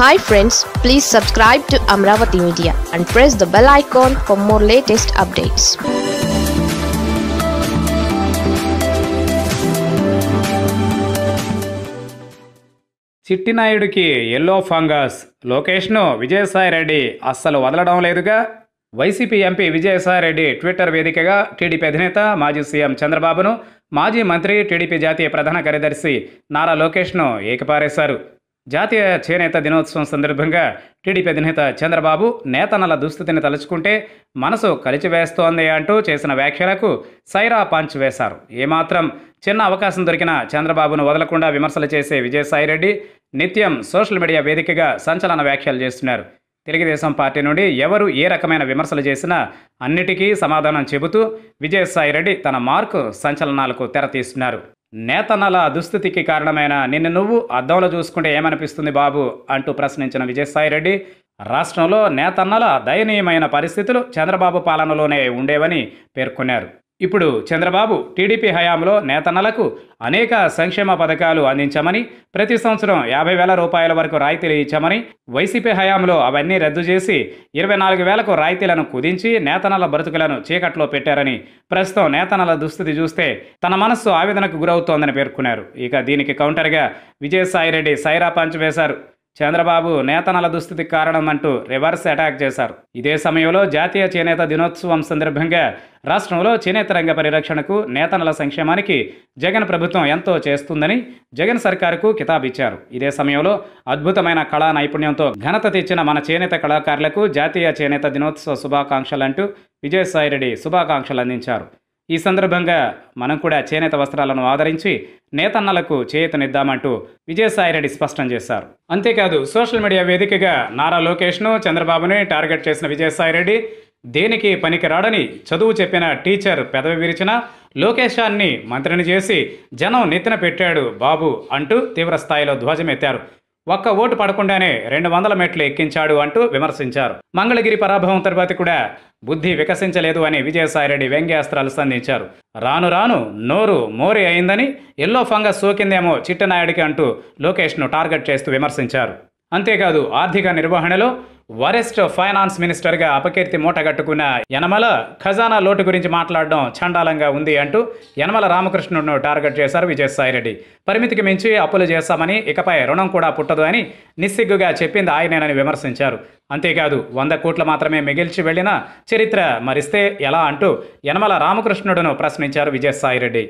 hi friends please subscribe to Amaravati media and press the bell icon for more latest updates చిట్టినాయుడికి yellow fungus లోకేష్ను విజయసాయి రెడ్డి అస్సలు వదలడం లేదుగా YCP MP Vijayasai Reddy Twitter వేదికగా టీడీపీ అధినేత మాజీ సీఎం చంద్రబాబును మాజీ మంత్రి టీడీపీ జాతీయ ప్రధాన కార్యదర్శి నారా లోకేష్ను ఏకపారేశారు జాతీయ చేనేత దినోత్సవం సందర్భంగా టీడీపీ అధినేత చంద్రబాబు నేతనల దుస్థితిని తలుచుకుంటే మనసు కలిచివేస్తోంది అంటూ చేసిన వ్యాఖ్యలకు సైరా పంచ్ వేశారు ఏమాత్రం చిన్న అవకాశం దొరికిన చంద్రబాబును వదలకుండా విమర్శలు చేసే విజయసాయిరెడ్డి నిత్యం సోషల్ మీడియా వేదికగా సంచలన వ్యాఖ్యలు చేస్తున్నారు తెలుగుదేశం పార్టీ నుండి ఎవరు ఏ రకమైన విమర్శలు చేసినా అన్నిటికీ సమాధానం చెబుతూ విజయసాయిరెడ్డి తన మార్కు సంచలనాలకు తెరతీస్తున్నారు నేతన్నల దుస్థితికి కారణమైన నిన్ను నువ్వు అద్దంలో చూసుకుంటే ఏమనిపిస్తుంది బాబు అంటూ ప్రశ్నించిన విజయసాయిరెడ్డి రాష్ట్రంలో నేతన్నల దయనీయమైన పరిస్థితులు చంద్రబాబు పాలనలోనే ఉండేవని పేర్కొన్నారు ఇప్పుడు చంద్రబాబు టీడీపీ హయాంలో నేతన్నలకు అనేక సంక్షేమ పథకాలు అందించామని ప్రతి సంవత్సరం యాభై వేల రూపాయల వరకు రాయితీలు ఇచ్చామని వైసీపీ హయాంలో అవన్నీ రద్దు చేసి ఇరవై నాలుగు వేలకు రాయితీలను కుదించి నేతనల బ్రతుకులను చీకట్లో పెట్టారని ప్రస్తుతం నేతనల దుస్థితి చూస్తే తన మనస్సు ఆవేదనకు గురవుతోందని పేర్కొన్నారు ఇక దీనికి కౌంటర్గా విజయసాయిరెడ్డి సైరా పంచ్ వేశారు చంద్రబాబు నేతనల దుస్థితి కారణం అంటూ రివర్స్ అటాక్ చేశారు ఇదే సమయంలో జాతీయ చేనేత దినోత్సవం సందర్భంగా రాష్ట్రంలో చేనేత రంగ పరిరక్షణకు నేతనల సంక్షేమానికి జగన్ ప్రభుత్వం ఎంతో చేస్తుందని జగన్ సర్కారుకు కితాబిచ్చారు ఇదే సమయంలో అద్భుతమైన కళా నైపుణ్యంతో ఘనత తెచ్చిన మన చేనేత కళాకారులకు జాతీయ చేనేత దినోత్సవ శుభాకాంక్షలంటూ విజయసాయిరెడ్డి శుభాకాంక్షలు అందించారు ఈ సందర్భంగా మనం కూడా చేనేత వస్త్రాలను ఆదరించి నేతన్నలకు చేయతనిద్దామంటూ విజయసాయిరెడ్డి స్పష్టం చేశారు అంతేకాదు సోషల్ మీడియా వేదికగా నారా లోకేష్ను చంద్రబాబుని టార్గెట్ చేసిన విజయసాయిరెడ్డి దేనికి పనికిరాడని చదువు చెప్పిన టీచర్ పెదవి విరిచిన లోకేశాన్ని మంత్రిని చేసి జనం నెత్తిన పెట్టాడు బాబు అంటూ తీవ్రస్థాయిలో ధ్వజమెత్తారు ఒక్క ఓటు పడకుండానే రెండు వందల మెట్లు ఎక్కించాడు అంటూ విమర్శించారు మంగళగిరి పరాభవం తర్వాత కూడా బుద్ధి వికసించలేదు అని విజయసాయిరెడ్డి వ్యంగ్యాస్త్రాలు సంధించారు రాను రాను నోరు మోరి అయిందని ఎల్లో ఫంగస్ సోకిందేమో చిట్టనాయుడికి అంటూ లోకేష్ను టార్గెట్ చేస్తూ విమర్శించారు అంతేకాదు ఆర్థిక నిర్వహణలో వరెస్ట్ ఫైనాన్స్ మినిస్టర్గా అపకీర్తి మూటగట్టుకున్న యనమల ఖజానా లోటు గురించి మాట్లాడడం చండాలంగా ఉంది అంటూ యనమల రామకృష్ణుడును టార్గెట్ చేశారు విజయసాయిరెడ్డి పరిమితికి మించి అప్పులు చేస్తామని ఇకపై రుణం కూడా పుట్టదు అని నిస్సిగ్గుగా చెప్పింది ఆయనేనని విమర్శించారు అంతేకాదు వంద కోట్లు మాత్రమే మిగిల్చి వెళ్ళిన చరిత్ర మరిస్తే ఎలా అంటూ యనమల రామకృష్ణుడును ప్రశ్నించారు విజయసాయిరెడ్డి